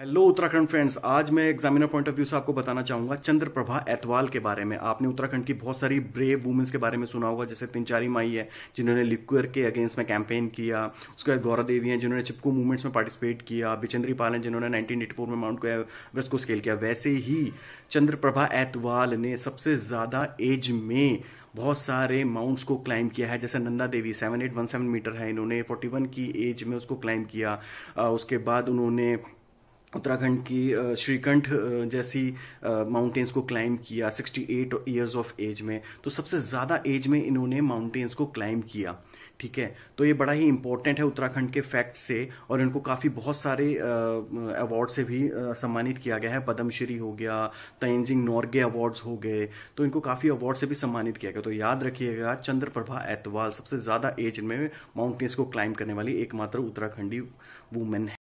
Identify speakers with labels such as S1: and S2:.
S1: hello Uttarakhand friends आज मैं examiner point of view से आपको बताना चाहूंगा चंद्रप्रभा एतवाल के बारे में आपने उत्तराखंड की बहुत सारी ब्रेव वुमेंस के बारे में सुना होगा जैसे तीन चारी माई है जिन्होंने लिक्वर के अगेंस्ट में कैंपेन किया उसके बाद गौरा देवी हैं जिन्होंने चिपकू मूवमेंट्स में पार्टिसिपेट किया बिचंद्री पाल हैं जिन्होंने नाइनटीन में माउंट को स्केल किया वैसे ही चंद्रप्रभा एतवाल ने सबसे ज्यादा एज में बहुत सारे माउंट्स को क्लाइम किया है जैसे Nanda Devi seven eight one seven metre है इन्होंने फोर्टी वन की एज में उसको क्लाइम किया उसके बाद उन्होंने उत्तराखंड की श्रीकंठ जैसी माउंटेन्स को क्लाइम किया 68 ईयर्स ऑफ एज में तो सबसे ज़्यादा एज में इन्होंने माउंटेन्स को क्लाइम किया ठीक है तो ये बड़ा ही इंपॉर्टेंट है उत्तराखंड के फैक्ट से और इनको काफ़ी बहुत सारे अवार्ड से भी सम्मानित किया गया है पद्मश्री हो गया तयजिंग नॉर्गे अवार्ड्स हो गए तो इनको काफ़ी अवार्ड से भी सम्मानित किया गया तो याद रखिएगा चंद्र प्रभा एतवाल सबसे ज़्यादा एज में माउंटेन्स को क्लाइंब करने वाली एकमात्र उत्तराखंडी वुमेन है